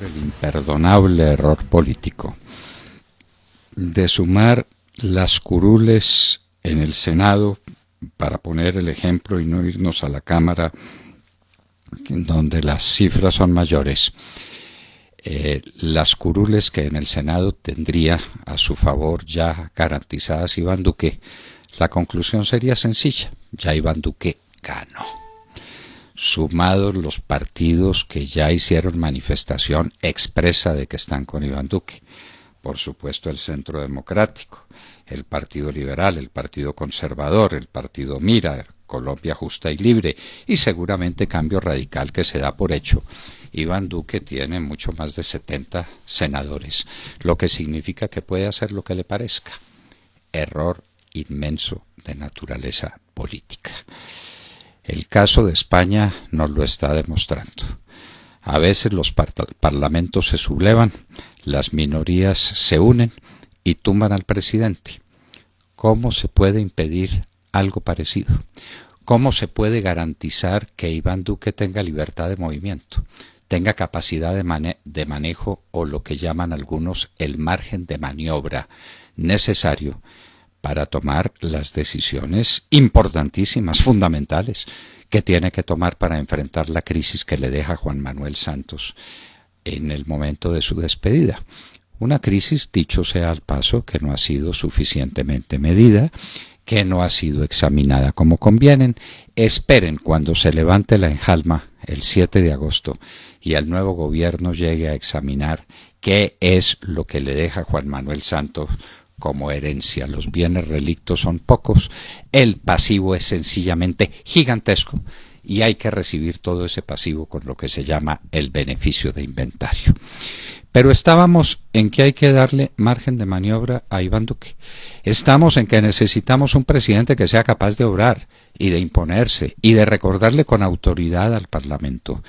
el imperdonable error político de sumar las curules en el Senado, para poner el ejemplo y no irnos a la Cámara, donde las cifras son mayores, eh, las curules que en el Senado tendría a su favor ya garantizadas Iván Duque, la conclusión sería sencilla, ya Iván Duque ganó sumados los partidos que ya hicieron manifestación expresa de que están con Iván Duque. Por supuesto, el Centro Democrático, el Partido Liberal, el Partido Conservador, el Partido Mira, Colombia Justa y Libre y seguramente Cambio Radical que se da por hecho. Iván Duque tiene mucho más de 70 senadores, lo que significa que puede hacer lo que le parezca. Error inmenso de naturaleza política. El caso de España nos lo está demostrando. A veces los parlamentos se sublevan, las minorías se unen y tumban al presidente. ¿Cómo se puede impedir algo parecido? ¿Cómo se puede garantizar que Iván Duque tenga libertad de movimiento, tenga capacidad de manejo o lo que llaman algunos el margen de maniobra necesario para tomar las decisiones importantísimas, fundamentales, que tiene que tomar para enfrentar la crisis que le deja Juan Manuel Santos en el momento de su despedida. Una crisis, dicho sea al paso, que no ha sido suficientemente medida, que no ha sido examinada como convienen. Esperen cuando se levante la enjalma el 7 de agosto y el nuevo gobierno llegue a examinar qué es lo que le deja Juan Manuel Santos como herencia. Los bienes relictos son pocos, el pasivo es sencillamente gigantesco y hay que recibir todo ese pasivo con lo que se llama el beneficio de inventario. Pero estábamos en que hay que darle margen de maniobra a Iván Duque. Estamos en que necesitamos un presidente que sea capaz de obrar y de imponerse y de recordarle con autoridad al Parlamento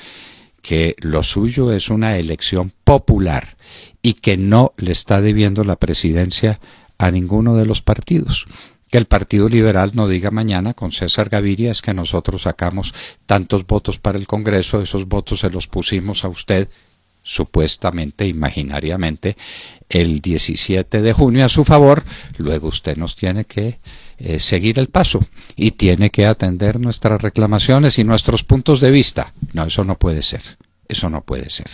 que lo suyo es una elección popular y que no le está debiendo la presidencia a ninguno de los partidos. Que el Partido Liberal no diga mañana con César Gaviria es que nosotros sacamos tantos votos para el Congreso, esos votos se los pusimos a usted supuestamente, imaginariamente, el 17 de junio a su favor, luego usted nos tiene que eh, seguir el paso y tiene que atender nuestras reclamaciones y nuestros puntos de vista. No, eso no puede ser. Eso no puede ser.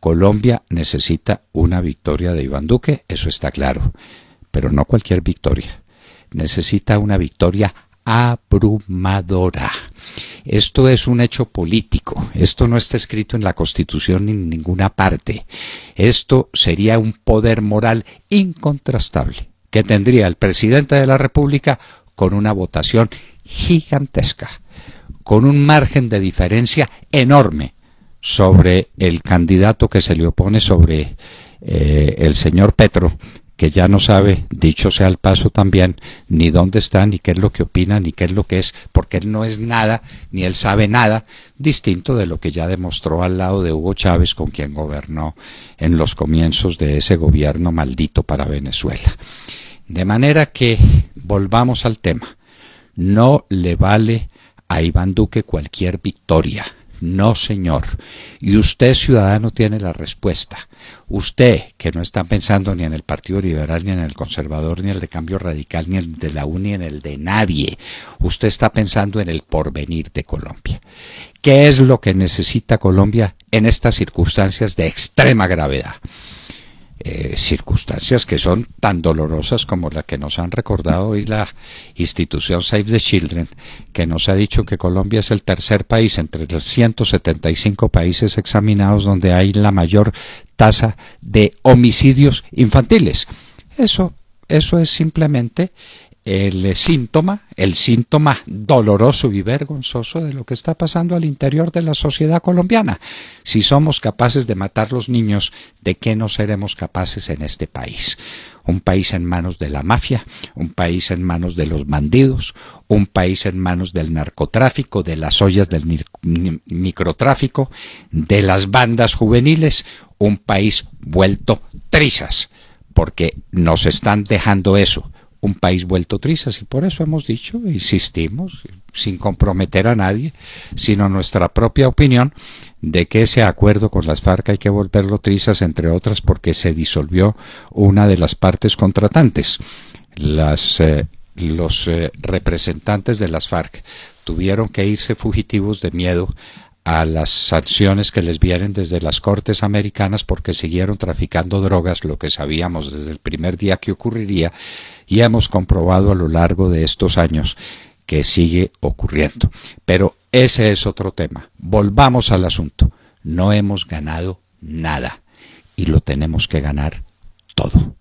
Colombia necesita una victoria de Iván Duque, eso está claro, pero no cualquier victoria. Necesita una victoria abrumadora. Esto es un hecho político, esto no está escrito en la Constitución ni en ninguna parte. Esto sería un poder moral incontrastable que tendría el presidente de la República con una votación gigantesca, con un margen de diferencia enorme sobre el candidato que se le opone sobre eh, el señor Petro que ya no sabe, dicho sea el paso también, ni dónde está, ni qué es lo que opina, ni qué es lo que es, porque él no es nada, ni él sabe nada, distinto de lo que ya demostró al lado de Hugo Chávez, con quien gobernó en los comienzos de ese gobierno maldito para Venezuela. De manera que, volvamos al tema, no le vale a Iván Duque cualquier victoria no, señor. Y usted, ciudadano, tiene la respuesta. Usted, que no está pensando ni en el Partido Liberal, ni en el Conservador, ni en el de Cambio Radical, ni en el de la Unión, ni en el de nadie, usted está pensando en el porvenir de Colombia. ¿Qué es lo que necesita Colombia en estas circunstancias de extrema gravedad? Eh, circunstancias que son tan dolorosas como la que nos han recordado hoy la institución Save the Children, que nos ha dicho que Colombia es el tercer país entre los 175 países examinados donde hay la mayor tasa de homicidios infantiles. Eso, eso es simplemente el síntoma, el síntoma doloroso y vergonzoso de lo que está pasando al interior de la sociedad colombiana. Si somos capaces de matar los niños, ¿de qué no seremos capaces en este país? Un país en manos de la mafia, un país en manos de los bandidos, un país en manos del narcotráfico, de las ollas del microtráfico, de las bandas juveniles, un país vuelto trizas, porque nos están dejando eso un país vuelto trizas y por eso hemos dicho, insistimos, sin comprometer a nadie, sino nuestra propia opinión de que ese acuerdo con las FARC hay que volverlo trizas, entre otras, porque se disolvió una de las partes contratantes. Las, eh, los eh, representantes de las FARC tuvieron que irse fugitivos de miedo a las sanciones que les vienen desde las Cortes Americanas porque siguieron traficando drogas, lo que sabíamos desde el primer día que ocurriría, y hemos comprobado a lo largo de estos años que sigue ocurriendo. Pero ese es otro tema. Volvamos al asunto. No hemos ganado nada y lo tenemos que ganar todo.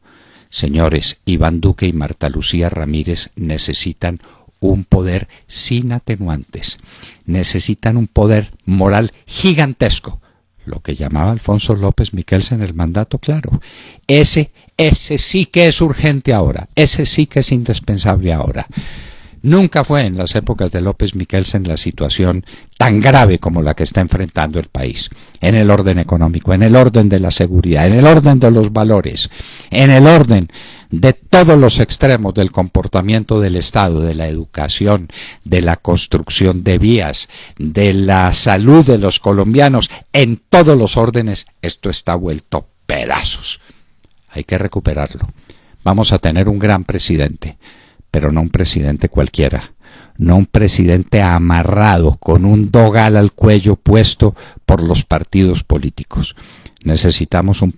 Señores, Iván Duque y Marta Lucía Ramírez necesitan un poder sin atenuantes. Necesitan un poder moral gigantesco, lo que llamaba Alfonso López en el mandato claro. Ese, ese sí que es urgente ahora, ese sí que es indispensable ahora. Nunca fue en las épocas de López Miquelsen la situación tan grave como la que está enfrentando el país, en el orden económico, en el orden de la seguridad, en el orden de los valores, en el orden de todos los extremos del comportamiento del Estado, de la educación, de la construcción de vías, de la salud de los colombianos, en todos los órdenes, esto está vuelto pedazos. Hay que recuperarlo. Vamos a tener un gran presidente pero no un presidente cualquiera, no un presidente amarrado con un dogal al cuello puesto por los partidos políticos. Necesitamos un,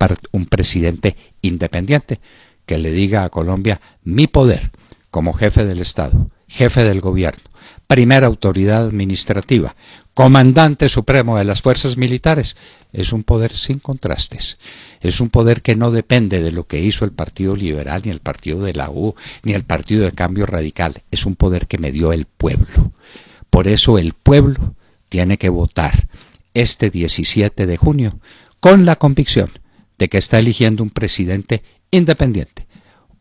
presidente independiente que le diga a Colombia mi poder como jefe del Estado, jefe del gobierno, primera autoridad administrativa, comandante supremo de las fuerzas militares, es un poder sin contrastes. Es un poder que no depende de lo que hizo el Partido Liberal, ni el Partido de la U, ni el Partido de Cambio Radical. Es un poder que me dio el pueblo. Por eso el pueblo tiene que votar este 17 de junio con la convicción de que está eligiendo un presidente independiente,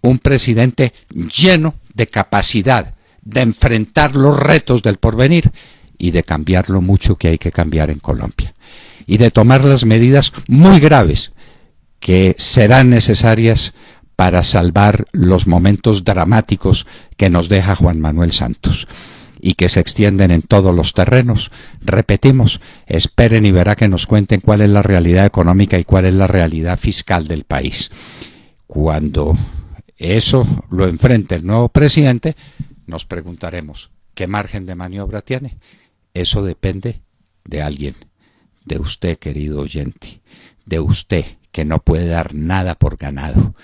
un presidente lleno de capacidad de enfrentar los retos del porvenir y de cambiar lo mucho que hay que cambiar en Colombia y de tomar las medidas muy graves que serán necesarias para salvar los momentos dramáticos que nos deja Juan Manuel Santos y que se extienden en todos los terrenos. Repetimos, esperen y verá que nos cuenten cuál es la realidad económica y cuál es la realidad fiscal del país. Cuando eso lo enfrente el nuevo presidente, nos preguntaremos, ¿qué margen de maniobra tiene? Eso depende de alguien, de usted, querido oyente, de usted, que no puede dar nada por ganado.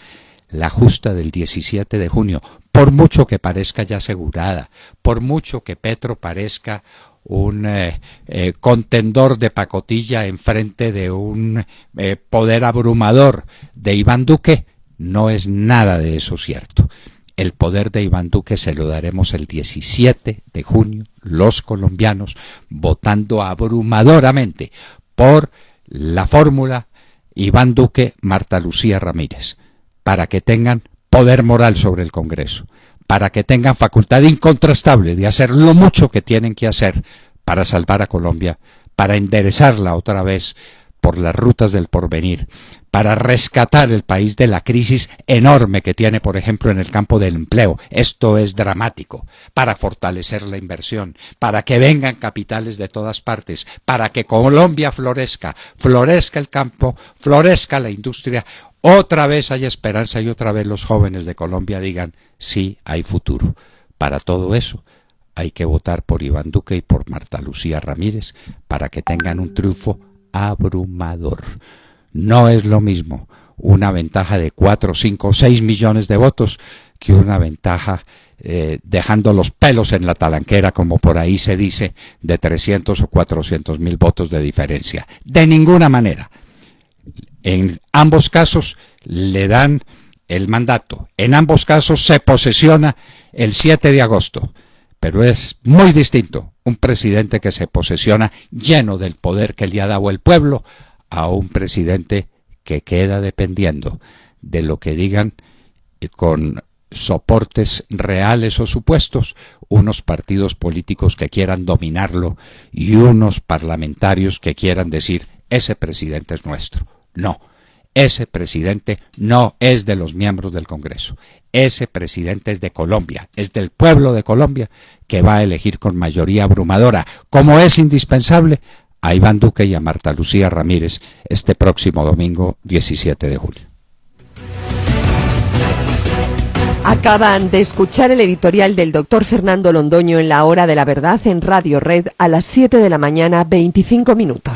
La justa del 17 de junio, por mucho que parezca ya asegurada, por mucho que Petro parezca un eh, eh, contendor de pacotilla en frente de un eh, poder abrumador de Iván Duque, no es nada de eso cierto. El poder de Iván Duque se lo daremos el 17 de junio, los colombianos, votando abrumadoramente por la fórmula Iván Duque, Marta Lucía Ramírez, para que tengan poder moral sobre el Congreso, para que tengan facultad incontrastable de hacer lo mucho que tienen que hacer para salvar a Colombia, para enderezarla otra vez por las rutas del porvenir, para rescatar el país de la crisis enorme que tiene, por ejemplo, en el campo del empleo. Esto es dramático, para fortalecer la inversión, para que vengan capitales de todas partes, para que Colombia florezca, florezca el campo, florezca la industria. Otra vez hay esperanza y otra vez los jóvenes de Colombia digan, sí, hay futuro. Para todo eso hay que votar por Iván Duque y por Marta Lucía Ramírez para que tengan un triunfo abrumador. No es lo mismo una ventaja de 4, 5, 6 millones de votos que una ventaja eh, dejando los pelos en la talanquera, como por ahí se dice, de 300 o 400 mil votos de diferencia. De ninguna manera. En ambos casos le dan el mandato. En ambos casos se posesiona el 7 de agosto. Pero es muy distinto un presidente que se posesiona lleno del poder que le ha dado el pueblo a un presidente que queda dependiendo de lo que digan eh, con soportes reales o supuestos, unos partidos políticos que quieran dominarlo y unos parlamentarios que quieran decir ese presidente es nuestro. No, ese presidente no es de los miembros del Congreso, ese presidente es de Colombia, es del pueblo de Colombia que va a elegir con mayoría abrumadora, como es indispensable a Iván Duque y a Marta Lucía Ramírez este próximo domingo 17 de julio. Acaban de escuchar el editorial del doctor Fernando Londoño en la hora de la verdad en Radio Red a las 7 de la mañana 25 minutos.